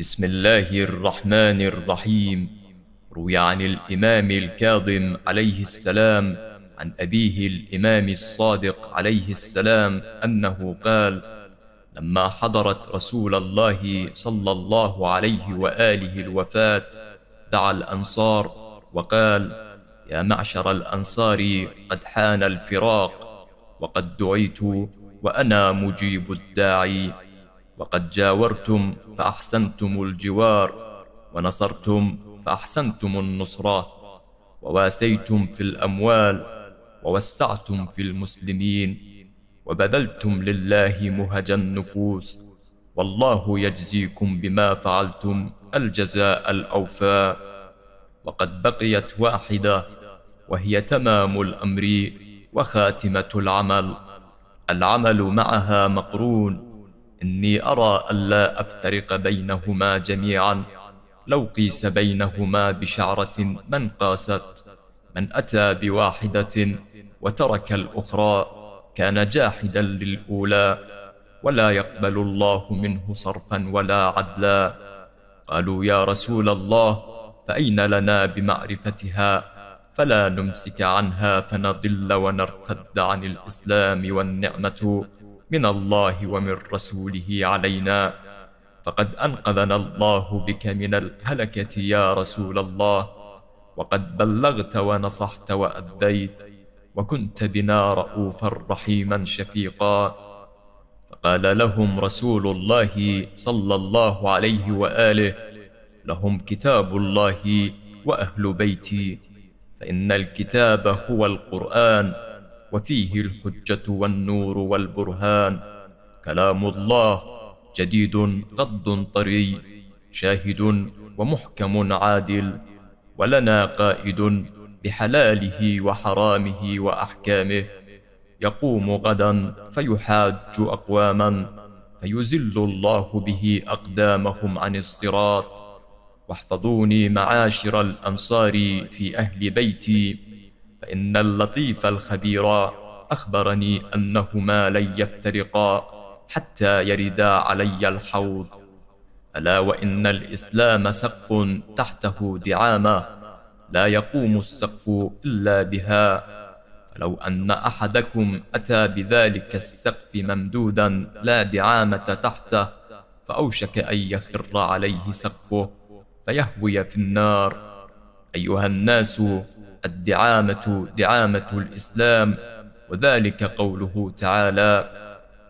بسم الله الرحمن الرحيم روي عن الإمام الكاظم عليه السلام عن أبيه الإمام الصادق عليه السلام أنه قال لما حضرت رسول الله صلى الله عليه وآله الوفاة دعا الأنصار وقال يا معشر الأنصار قد حان الفراق وقد دعيت وأنا مجيب الداعي وقد جاورتم فأحسنتم الجوار ونصرتم فأحسنتم النصرة وواسيتم في الأموال ووسعتم في المسلمين وبذلتم لله مهج النفوس والله يجزيكم بما فعلتم الجزاء الأوفى وقد بقيت واحدة وهي تمام الأمر وخاتمة العمل العمل معها مقرون إني أرى ألا أفترق بينهما جميعا لو قيس بينهما بشعرة من قاست من أتى بواحدة وترك الأخرى كان جاحدا للأولى ولا يقبل الله منه صرفا ولا عدلا قالوا يا رسول الله فأين لنا بمعرفتها فلا نمسك عنها فنضل ونرتد عن الإسلام والنعمة من الله ومن رسوله علينا فقد أنقذنا الله بك من الهلكة يا رسول الله وقد بلغت ونصحت وأديت وكنت بنا رؤوفا رحيما شفيقا فقال لهم رسول الله صلى الله عليه وآله لهم كتاب الله وأهل بيتي فإن الكتاب هو القرآن وفيه الحجة والنور والبرهان كلام الله جديد غض طري شاهد ومحكم عادل ولنا قائد بحلاله وحرامه وأحكامه يقوم غدا فيحاج أقواما فيزل الله به أقدامهم عن الصراط واحفظوني معاشر الأنصار في أهل بيتي فإن اللطيف الخبير أخبرني أنهما لن يفترقا حتى يردا علي الحوض ألا وإن الإسلام سقف تحته دعامة لا يقوم السقف إلا بها فلو أن أحدكم أتى بذلك السقف ممدودا لا دعامة تحته فأوشك أن يخر عليه سقفه فيهوي في النار أيها الناس الدعامة دعامة الإسلام وذلك قوله تعالى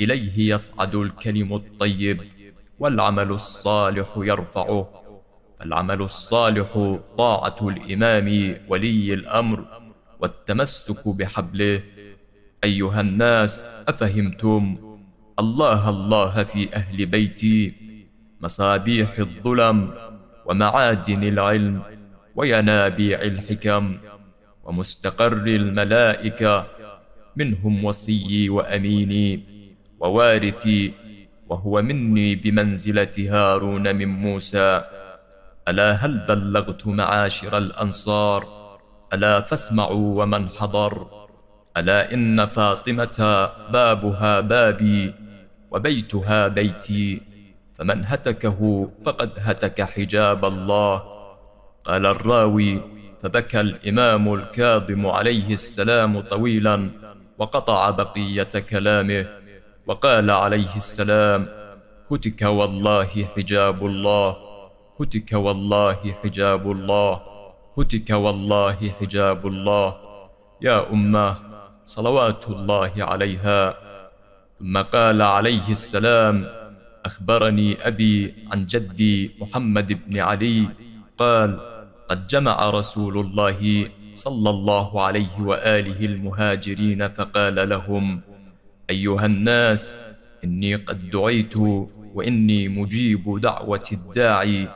إليه يصعد الكلم الطيب والعمل الصالح يرفعه العمل الصالح طاعة الإمام ولي الأمر والتمسك بحبله أيها الناس أفهمتم الله الله في أهل بيتي مصابيح الظلم ومعادن العلم وينابيع الحكم ومستقر الملائكة منهم وصي وأميني ووارثي وهو مني بمنزلة هارون من موسى ألا هل بلغت معاشر الأنصار ألا فاسمعوا ومن حضر ألا إن فاطمة بابها بابي وبيتها بيتي فمن هتكه فقد هتك حجاب الله قال الراوي فبكى الإمام الكاظم عليه السلام طويلا وقطع بقية كلامه وقال عليه السلام هتك والله حجاب الله هتك والله حجاب الله هتك والله حجاب الله يا أمه صلوات الله عليها ثم قال عليه السلام أخبرني أبي عن جدي محمد بن علي قال قد جمع رسول الله صلى الله عليه واله المهاجرين فقال لهم ايها الناس اني قد دعيت واني مجيب دعوه الداعي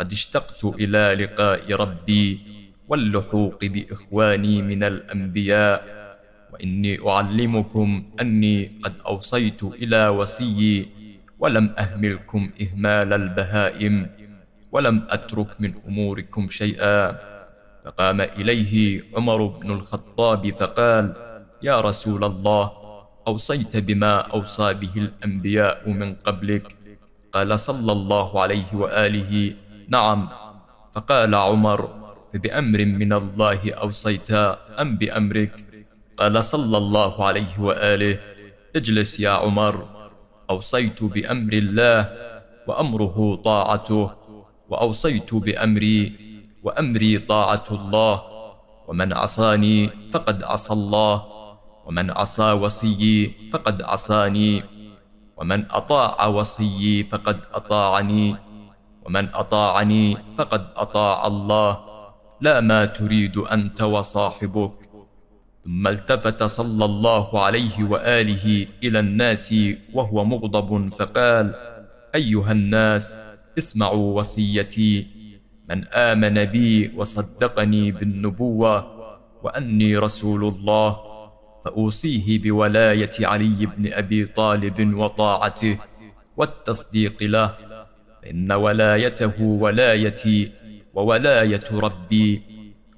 قد اشتقت الى لقاء ربي واللحوق باخواني من الانبياء واني اعلمكم اني قد اوصيت الى وصيي ولم اهملكم اهمال البهائم ولم أترك من أموركم شيئا فقام إليه عمر بن الخطاب فقال يا رسول الله أوصيت بما أوصى به الأنبياء من قبلك قال صلى الله عليه وآله نعم فقال عمر فبأمر من الله أوصيت أم بأمرك قال صلى الله عليه وآله اجلس يا عمر أوصيت بأمر الله وأمره طاعته وأوصيت بأمري وأمري طاعة الله ومن عصاني فقد عصى الله ومن عصى وصيي فقد عصاني ومن أطاع وصيي فقد أطاعني ومن أطاعني فقد أطاع الله لا ما تريد أنت وصاحبك ثم التفت صلى الله عليه وآله إلى الناس وهو مغضب فقال أيها الناس اسمعوا وصيتي من آمن بي وصدقني بالنبوة وأني رسول الله فأوصيه بولاية علي بن أبي طالب وطاعته والتصديق له فإن ولايته ولايتي وولاية ربي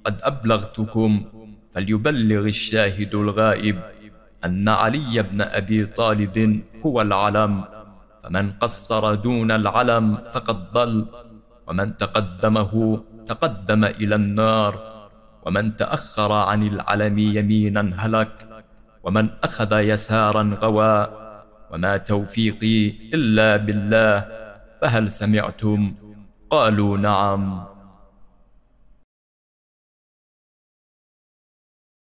قد أبلغتكم فليبلغ الشاهد الغائب أن علي بن أبي طالب هو العلم فمن قصر دون العلم فقد ضل ومن تقدمه تقدم إلى النار ومن تأخر عن العلم يمينا هلك ومن أخذ يسارا غوى وما توفيقي إلا بالله فهل سمعتم قالوا نعم